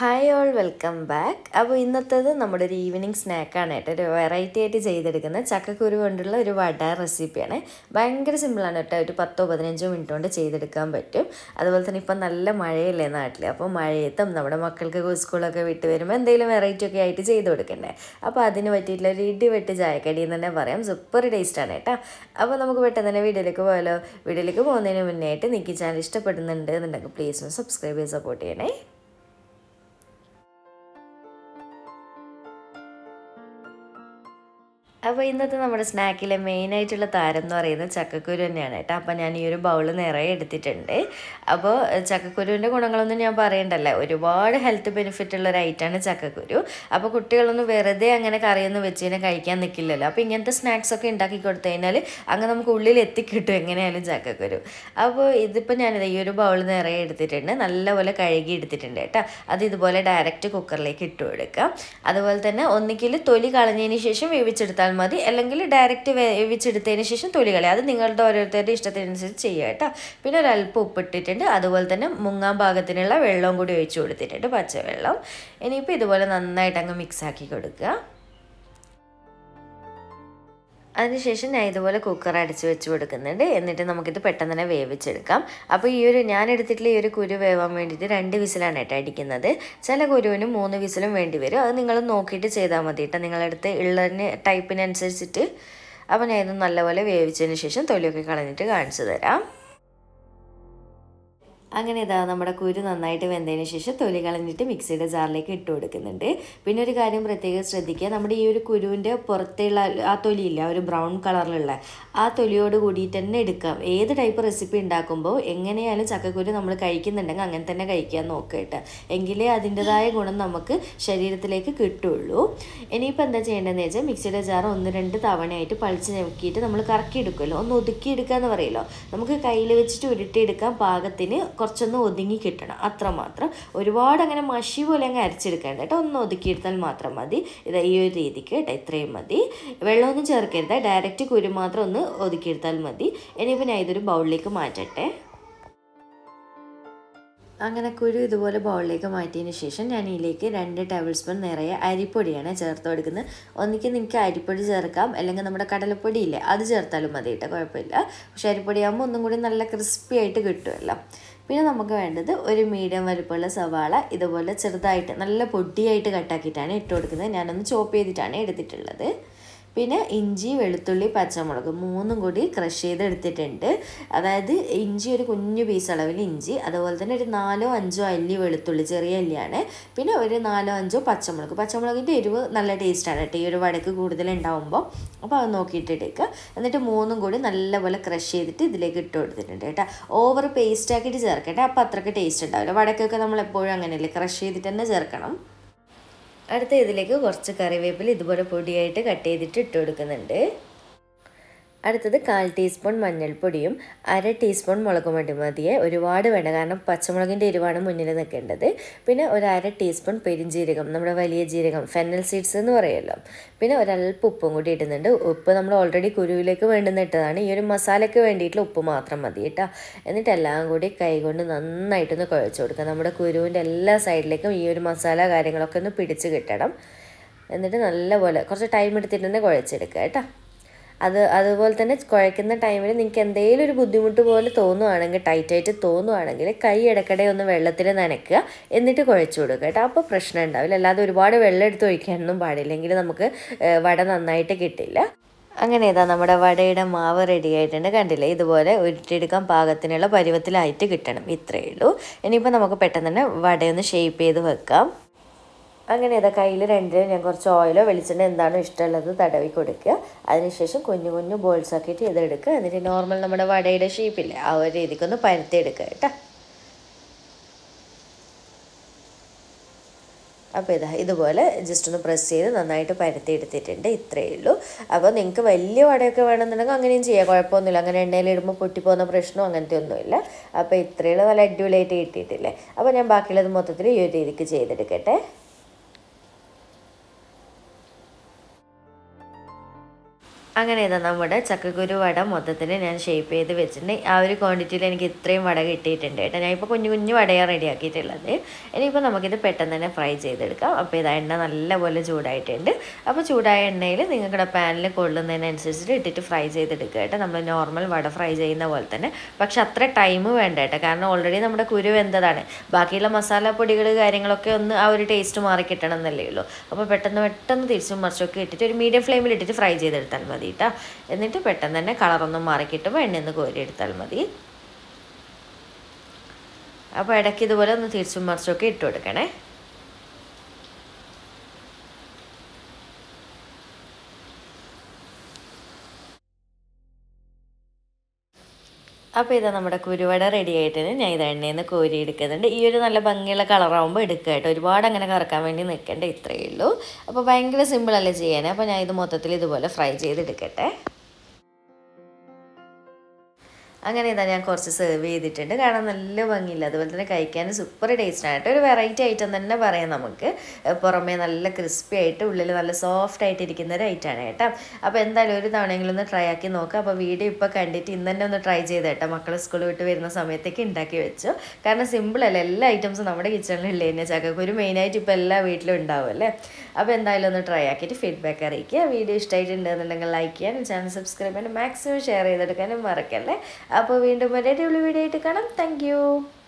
hi all welcome back അപ്പോൾ ഇന്നത്തേത് നമ്മുടെ ഒരു ഈവനിങ് സ്നാക്കാണ് കേട്ടോ ഒരു വെറൈറ്റി ആയിട്ട് ചെയ്തെടുക്കുന്ന ചക്കക്കുരു കൊണ്ടുള്ള ഒരു വട റെസിപ്പിയാണ് ഭയങ്കര സിമ്പിളാണ് കേട്ടോ ഒരു പത്തോ പതിനഞ്ചോ മിനിറ്റ് കൊണ്ട് ചെയ്തെടുക്കാൻ പറ്റും അതുപോലെ തന്നെ ഇപ്പം നല്ല മഴയല്ലേ നാട്ടിൽ അപ്പോൾ മഴയത്തും നമ്മുടെ മക്കൾക്ക് സ്കൂളൊക്കെ വിട്ട് വരുമ്പോൾ എന്തെങ്കിലും വെറൈറ്റി ഒക്കെ ആയിട്ട് ചെയ്ത് കൊടുക്കണ്ടേ അപ്പോൾ അതിന് പറ്റിയിട്ടുള്ള ഒരു ഇടിവെട്ട് ചായക്കടി എന്ന് തന്നെ പറയാം സൂപ്പർ ടേസ്റ്റാണ് കേട്ടോ അപ്പോൾ നമുക്ക് പെട്ടെന്ന് തന്നെ വീഡിയോയിലേക്ക് പോയാലോ വീഡിയോയിലേക്ക് പോകുന്നതിന് മുന്നേ ആയിട്ട് നിക്കി ചാനൽ ഇഷ്ടപ്പെടുന്നുണ്ട് എന്നുണ്ടെങ്കിൽ പ്ലീസ് ഒന്ന് സബ്സ്ക്രൈബ് ചെയ്ത് സപ്പോർട്ട് ചെയ്യണേ അപ്പോൾ ഇന്നത്തെ നമ്മുടെ സ്നാക്കിലെ മെയിനായിട്ടുള്ള താരം എന്ന് പറയുന്നത് ചക്കക്കുരു തന്നെയാണ് കേട്ടോ അപ്പോൾ ഞാൻ ഈ ഒരു ബൗൾ നിറയെ എടുത്തിട്ടുണ്ട് അപ്പോൾ ചക്കക്കുരുവിൻ്റെ ഗുണങ്ങളൊന്നും ഞാൻ പറയണ്ടല്ലേ ഒരുപാട് ഹെൽത്ത് ബെനിഫിറ്റ് ഉള്ള ഒരു ഐറ്റമാണ് ചക്കക്കുരു അപ്പോൾ കുട്ടികളൊന്നും വെറുതെ അങ്ങനെ കറിയൊന്നും വെച്ച് കഴിഞ്ഞാൽ കഴിക്കാൻ നിൽക്കില്ലല്ലോ അപ്പോൾ ഇങ്ങനത്തെ സ്നാക്സ് ഒക്കെ ഉണ്ടാക്കി കൊടുത്തു കഴിഞ്ഞാൽ അങ്ങ് നമുക്ക് ഉള്ളിൽ എത്തിക്കിട്ടും എങ്ങനെയായാലും ചക്കക്കുരു അപ്പോൾ ഇതിപ്പോൾ ഞാനിത് ഈ ഒരു ബൗൾ നിറയെ എടുത്തിട്ടുണ്ട് നല്ലപോലെ കഴുകി എടുത്തിട്ടുണ്ട് കേട്ടോ അത് ഇതുപോലെ ഡയറക്റ്റ് കുക്കറിലേക്ക് ഇട്ട് കൊടുക്കാം അതുപോലെ തന്നെ ഒന്നിക്കിൽ തൊലി കളഞ്ഞതിന് ശേഷം വേവിച്ചെടുത്താൽ വന്നാൽ മതി അല്ലെങ്കിൽ ഡയറക്റ്റ് വേവിച്ചെടുത്തതിന് ശേഷം തൊലി കളയുക അത് നിങ്ങളുടെ ഓരോരുത്തരുടെ ഇഷ്ടത്തിനനുസരിച്ച് ചെയ്യുക കേട്ടോ പിന്നെ ഒരല്പം ഉപ്പിട്ടിട്ടുണ്ട് അതുപോലെ തന്നെ മുങ്ങാൻ ഭാഗത്തിനുള്ള വെള്ളവും കൂടി ഒഴിച്ചു കൊടുത്തിട്ടുണ്ട് പച്ചവെള്ളം ഇനിയിപ്പോൾ ഇതുപോലെ നന്നായിട്ട് അങ്ങ് മിക്സാക്കി കൊടുക്കുക അതിനുശേഷം ഞാൻ ഇതുപോലെ കുക്കർ അടച്ച് വെച്ച് കൊടുക്കുന്നുണ്ട് എന്നിട്ട് നമുക്കിത് പെട്ടെന്ന് തന്നെ വേവിച്ചെടുക്കാം അപ്പോൾ ഈ ഒരു ഞാൻ എടുത്തിട്ടുള്ള ഈ ഒരു കുരു വേവാൻ വേണ്ടിയിട്ട് രണ്ട് വിസിലാണ് കേട്ടോ അടിക്കുന്നത് ചില കുരുവിന് മൂന്ന് വിസിലും വേണ്ടി വരും അത് നിങ്ങൾ നോക്കിയിട്ട് ചെയ്താൽ മതി കേട്ടോ നിങ്ങളെടുത്ത് ഉള്ളതിന് ടൈപ്പിനനുസരിച്ചിട്ട് അപ്പോൾ ഞാൻ ഇത് നല്ലപോലെ വേവിച്ചതിന് ശേഷം തൊലിയൊക്കെ കളഞ്ഞിട്ട് കാണിച്ചു തരാം അങ്ങനെ ഇതാ നമ്മുടെ കുരു നന്നായിട്ട് വെന്തതിന് ശേഷം തൊലി കളഞ്ഞിട്ട് മിക്സിയുടെ ജാറിലേക്ക് ഇട്ട് കൊടുക്കുന്നുണ്ട് പിന്നെ ഒരു കാര്യം പ്രത്യേകം ശ്രദ്ധിക്കുക നമ്മുടെ ഈ ഒരു കുരുവിൻ്റെ പുറത്തുള്ള ആ തൊലിയില്ല ഒരു ബ്രൗൺ കളറിലുള്ള ആ തൊലിയോട് കൂടിയിട്ട് തന്നെ എടുക്കാം ഏത് ടൈപ്പ് റെസിപ്പി ഉണ്ടാക്കുമ്പോൾ എങ്ങനെയാലും ചക്കക്കുരു നമ്മൾ കഴിക്കുന്നുണ്ടെങ്കിൽ അങ്ങനെ തന്നെ കഴിക്കാൻ നോക്കുക കേട്ടോ എങ്കിലേ അതിൻ്റെതായ ഗുണം നമുക്ക് ശരീരത്തിലേക്ക് കിട്ടുള്ളൂ ഇനിയിപ്പോൾ എന്താ ചെയ്യേണ്ടതെന്ന് വെച്ചാൽ മിക്സിയുടെ ജാർ ഒന്ന് രണ്ട് തവണയായിട്ട് പളിച്ച് നോക്കിയിട്ട് നമ്മൾ കറക്കി എടുക്കുമല്ലോ ഒന്ന് ഒതുക്കി എടുക്കുക എന്ന് പറയുമല്ലോ നമുക്ക് കയ്യിൽ വെച്ചിട്ട് ഉരുട്ടിയെടുക്കാം പാകത്തിന് കുറച്ചൊന്ന് ഒതുങ്ങി കിട്ടണം അത്രമാത്രം ഒരുപാട് അങ്ങനെ മഷി പോലെ അങ്ങ് അരച്ചെടുക്കേണ്ട കേട്ടോ ഒന്ന് ഒതുക്കിയെടുത്താൽ മാത്രം മതി ഇത് ഈ ഒരു രീതിക്ക് കേട്ടോ ഇത്രയും മതി വെള്ളമൊന്നും ചേർക്കരുത് ഡയറക്റ്റ് കുരു മാത്രം ഒന്ന് ഒതുക്കിയെടുത്താൽ മതി ഇനിയിപ്പോൾ ഞാൻ ഇതൊരു ബൗളിലേക്ക് മാറ്റട്ടെ അങ്ങനെ കുരു ഇതുപോലെ ബൗളിലേക്ക് മാറ്റിയതിന് ശേഷം ഞാൻ ഇതിലേക്ക് രണ്ട് ടേബിൾ സ്പൂൺ നിറയെ അരിപ്പൊടിയാണ് ചേർത്ത് കൊടുക്കുന്നത് ഒന്നിക്ക് നിങ്ങൾക്ക് അരിപ്പൊടി ചേർക്കാം അല്ലെങ്കിൽ നമ്മുടെ കടലപ്പൊടിയില്ലേ അത് ചേർത്താലും മതി കേട്ടോ കുഴപ്പമില്ല പക്ഷേ അരിപ്പൊടിയാകുമ്പോൾ ഒന്നും കൂടി നല്ല ക്രിസ്പി ആയിട്ട് കിട്ടുമല്ലോ പിന്നെ നമുക്ക് വേണ്ടത് ഒരു മീഡിയം വലുപ്പമുള്ള സവാള ഇതുപോലെ ചെറുതായിട്ട് നല്ല പൊടിയായിട്ട് കട്ടാക്കിയിട്ടാണ് ഇട്ട് കൊടുക്കുന്നത് ഞാനൊന്ന് ചോപ്പ് ചെയ്തിട്ടാണ് എടുത്തിട്ടുള്ളത് പിന്നെ ഇഞ്ചി വെളുത്തുള്ളി പച്ചമുളക് മൂന്നും കൂടി ക്രഷ് ചെയ്ത് എടുത്തിട്ടുണ്ട് അതായത് ഇഞ്ചി ഒരു കുഞ്ഞു പീസ് അളവിൽ ഇഞ്ചി അതുപോലെ തന്നെ ഒരു നാലോ അഞ്ചോ അല്ലി വെളുത്തുള്ളി ചെറിയ അല്ലിയാണ് പിന്നെ ഒരു നാലോ അഞ്ചോ പച്ചമുളക് പച്ചമുളകിൻ്റെ എരിവ് നല്ല ടേസ്റ്റാണ് കേട്ടോ ഈ ഒരു വടക്ക് കൂടുതലുണ്ടാവുമ്പോൾ അപ്പോൾ അത് നോക്കിയിട്ട് എടുക്കുക എന്നിട്ട് മൂന്നും കൂടി നല്ലപോലെ ക്രഷ് ചെയ്തിട്ട് ഇതിലേക്ക് ഇട്ട് കൊടുത്തിട്ടുണ്ട് കേട്ടോ ഓവർ പേസ്റ്റ് ചേർക്കട്ടെ അപ്പോൾ അത്രയ്ക്ക് ടേസ്റ്റ് ഉണ്ടാവില്ല വടക്കൊക്കെ നമ്മൾ എപ്പോഴും അങ്ങനെയല്ലേ ക്രഷ് ചെയ്തിട്ട് തന്നെ ചേർക്കണം അടുത്ത ഇതിലേക്ക് കുറച്ച് കറിവേപ്പില ഇതുപോലെ പൊടിയായിട്ട് കട്ട് ചെയ്തിട്ട് ഇട്ട് കൊടുക്കുന്നുണ്ട് അടുത്തത് കാൽ ടീസ്പൂൺ മഞ്ഞൾപ്പൊടിയും അര ടീസ്പൂൺ മുളക് പൊടി മതിയെ ഒരുപാട് വേണ്ട കാരണം പച്ചമുളകിൻ്റെ എരിവാണ് മുന്നിൽ നിൽക്കേണ്ടത് പിന്നെ ഒരു അര ടീസ്പൂൺ പെരിഞ്ജീരകം നമ്മുടെ വലിയ ജീരകം ഫെന്നൽ സീഡ്സ് എന്ന് പറയുമല്ലോ പിന്നെ ഒരല്പ ഉപ്പും കൂടി ഇടുന്നുണ്ട് ഉപ്പ് നമ്മൾ ഓൾറെഡി കുരുവിലേക്ക് വേണ്ടുന്ന ഇട്ടതാണ് ഈ ഒരു മസാലയ്ക്ക് വേണ്ടിയിട്ടുള്ള ഉപ്പ് മാത്രം മതി കേട്ടോ എന്നിട്ട് എല്ലാം കൂടി കൈകൊണ്ട് നന്നായിട്ടൊന്ന് കുഴച്ച് കൊടുക്കുക നമ്മുടെ കുരുവിൻ്റെ എല്ലാ സൈഡിലേക്കും ഈ ഒരു മസാല കാര്യങ്ങളൊക്കെ ഒന്ന് പിടിച്ച് കിട്ടണം എന്നിട്ട് നല്ലപോലെ കുറച്ച് ടൈം എടുത്തിട്ട് തന്നെ കുഴച്ചെടുക്കുക കേട്ടോ അത് അതുപോലെ തന്നെ കുഴയ്ക്കുന്ന ടൈമിൽ നിങ്ങൾക്ക് എന്തെങ്കിലും ഒരു ബുദ്ധിമുട്ട് പോലെ തോന്നുവാണെങ്കിൽ ടൈറ്റായിട്ട് തോന്നുവാണെങ്കിൽ കൈ ഇടയ്ക്കിടെ ഒന്ന് വെള്ളത്തിൽ നനയ്ക്കുക എന്നിട്ട് കുഴച്ചു കൊടുക്കുക കേട്ടോ അപ്പോൾ പ്രശ്നം ഉണ്ടാവില്ല അല്ലാതെ ഒരുപാട് വെള്ളം എടുത്ത് ഒഴിക്കാനൊന്നും പാടില്ലെങ്കിൽ നമുക്ക് വട നന്നായിട്ട് കിട്ടില്ല അങ്ങനെ ഇതാ നമ്മുടെ വടയുടെ മാവ് റെഡി ആയിട്ടുണ്ട് കണ്ടില്ലേ ഇതുപോലെ ഉരുട്ടിയെടുക്കാൻ പാകത്തിനുള്ള പരുവത്തിലായിട്ട് കിട്ടണം ഇത്രയേ ഉള്ളൂ ഇനിയിപ്പോൾ നമുക്ക് പെട്ടെന്ന് തന്നെ വടയൊന്ന് ഷേപ്പ് ചെയ്ത് വെക്കാം അങ്ങനെ ഇതാ കയ്യിൽ രണ്ടിലും ഞാൻ കുറച്ച് ഓയിലോ വെളിച്ചെണ്ണ എന്താണോ ഇഷ്ടമുള്ളത് തടവി കൊടുക്കുക അതിനുശേഷം കുഞ്ഞു കുഞ്ഞു ബോൾസൊക്കെ ഇട്ട് ഇതെടുക്കുക എന്നിട്ട് നോർമൽ നമ്മുടെ വടയുടെ ഷേപ്പില്ലേ ആ ഒരു രീതിക്കൊന്ന് പരത്തിയെടുക്കുക കേട്ടോ അപ്പോൾ ഇതാ ഇതുപോലെ ജസ്റ്റ് ഒന്ന് പ്രസ് ചെയ്ത് നന്നായിട്ട് പരത്തി എടുത്തിട്ടുണ്ട് ഇത്രയേ ഉള്ളൂ അപ്പോൾ നിങ്ങൾക്ക് വലിയ വടയൊക്കെ വേണമെന്നുണ്ടെങ്കിൽ അങ്ങനെയും ചെയ്യാം കുഴപ്പമൊന്നുമില്ല അങ്ങനെ ഇടുമ്പോൾ പൊട്ടിപ്പോകുന്ന പ്രശ്നവും അങ്ങനത്തെ ഒന്നുമില്ല അപ്പോൾ ഇത്രയുള്ള നല്ല അടിപൊളിയായിട്ട് കിട്ടിയിട്ടില്ലേ അപ്പോൾ ഞാൻ ബാക്കിയുള്ളത് മൊത്തത്തിൽ ഈ ഒരു രീതിക്ക് ചെയ്തെടുക്കട്ടെ അങ്ങനെ ഇതാ നമ്മുടെ ചക്കക്കുരു വട മൊത്തത്തിൽ ഞാൻ ഷേപ്പ് ചെയ്ത് വെച്ചിട്ടുണ്ട് ആ ഒരു ക്വാണ്ടിറ്റിയിൽ എനിക്ക് ഇത്രയും വട കിട്ടിയിട്ടുണ്ട് കേട്ടോ ഞാൻ ഇപ്പോൾ കുഞ്ഞു കുഞ്ഞു വടയാണ് റെഡിയാക്കിയിട്ടുള്ളത് ഇനിയിപ്പോൾ നമുക്കിത് പെട്ടെന്ന് തന്നെ ഫ്രൈ ചെയ്തെടുക്കാം അപ്പോൾ ഇതാ എണ്ണ നല്ലപോലെ ചൂടായിട്ടുണ്ട് അപ്പോൾ ചൂടായ എണ്ണയിൽ നിങ്ങൾക്കിടെ പാനിൽ കൊള്ളുന്നതിനനുസരിച്ചിട്ട് ഇട്ടിട്ട് ഫ്രൈ ചെയ്തെടുക്കുക കേട്ടോ നമ്മൾ നോർമൽ വട ഫ്രൈ ചെയ്യുന്ന പോലെ തന്നെ പക്ഷെ അത്ര ടൈം വേണ്ട കേട്ടോ കാരണം ഓൾറെഡി നമ്മുടെ കുരു വെന്തതാണ് ബാക്കിയുള്ള മസാലപ്പൊടികൾ കാര്യങ്ങളൊക്കെ ഒന്ന് ആ ഒരു ടേസ്റ്റ് മാറി കിട്ടണം എന്നല്ലേ ഉള്ളൂ അപ്പോൾ പെട്ടെന്ന് പെട്ടെന്ന് തിരിച്ചും മറിച്ചൊക്കെ ഇട്ടിട്ട് ഒരു മീഡിയം ഫ്ലെയിമിൽ ഇട്ടിട്ട് ഫ്രൈ ചെയ്തെടുത്താൽ മതി മതി കേട്ടോ എന്നിട്ട് പെട്ടെന്ന് തന്നെ കളറൊന്നും മാറിക്കിട്ടുമ്പോൾ എണ്ണയൊന്ന് കോരിയെടുത്താൽ മതി അപ്പോൾ ഇടയ്ക്ക് ഇതുപോലെ ഒന്ന് തിരിച്ചും ഒക്കെ ഇട്ട് കൊടുക്കണേ അപ്പോൾ ഇതാ നമ്മുടെ കുരുവട റെഡി ആയിട്ടാണ് ഞാൻ ഇത് എണ്ണയിൽ നിന്ന് കോരി എടുക്കുന്നുണ്ട് ഈ ഒരു നല്ല ഭംഗിയുള്ള കളറാകുമ്പോൾ എടുക്കുക കേട്ടോ ഒരുപാട് അങ്ങനെ കറക്കാൻ വേണ്ടി നിൽക്കേണ്ട ഇത്രയേ ഉള്ളൂ അപ്പോൾ ഭയങ്കര സിമ്പിളല്ലേ ചെയ്യാൻ അപ്പോൾ ഞാൻ ഇത് മൊത്തത്തിൽ ഇതുപോലെ ഫ്രൈ ചെയ്തെടുക്കട്ടെ അങ്ങനെ ഇതാ ഞാൻ കുറച്ച് സെർവ് ചെയ്തിട്ടുണ്ട് കാരണം നല്ല ഭംഗിയില്ല അതുപോലെ തന്നെ കഴിക്കാൻ സൂപ്പർ ടേസ്റ്റ് ആയിട്ട് ഒരു വെറൈറ്റി ഐറ്റം തന്നെ പറയാം നമുക്ക് പുറമേ നല്ല ക്രിസ്പി ആയിട്ട് ഉള്ളിൽ നല്ല സോഫ്റ്റ് ആയിട്ട് ഇരിക്കുന്ന ഒരു ഐറ്റമാണ് കേട്ടോ അപ്പോൾ എന്തായാലും ഒരു തവണയെങ്കിലും ഒന്ന് ട്രൈ ആക്കി നോക്കാം അപ്പോൾ വീഡിയോ ഇപ്പോൾ കണ്ടിട്ട് ഇന്ന് തന്നെ ഒന്ന് ട്രൈ ചെയ്ത് കേട്ടോ മക്കൾ സ്കൂൾ വിട്ട് വരുന്ന സമയത്തേക്ക് ഉണ്ടാക്കി വെച്ചു കാരണം അല്ല എല്ലാ ഐറ്റംസും നമ്മുടെ കിച്ചണിലുള്ള തന്നെ ചക്കക്കുരു മെയിനായിട്ട് ഇപ്പോൾ എല്ലാ വീട്ടിലും ഉണ്ടാവും അല്ലേ അപ്പോൾ എന്തായാലും ഒന്ന് ട്രൈ ആക്കിയിട്ട് ഫീഡ്ബാക്ക് അറിയിക്കുക വീഡിയോ ഇഷ്ടമായിട്ടുണ്ടെന്നുണ്ടെങ്കിൽ ലൈക്ക് ചെയ്യാനും ചാനൽ സബ്സ്ക്രൈബ് ചെയ്യാനും മാക്സിമം ഷെയർ ചെയ്തെടുക്കാനും മറക്കല്ലേ അപ്പോൾ വീണ്ടും ഒരേ അടിപൊളി വീഡിയോ ആയിട്ട് കാണാം താങ്ക്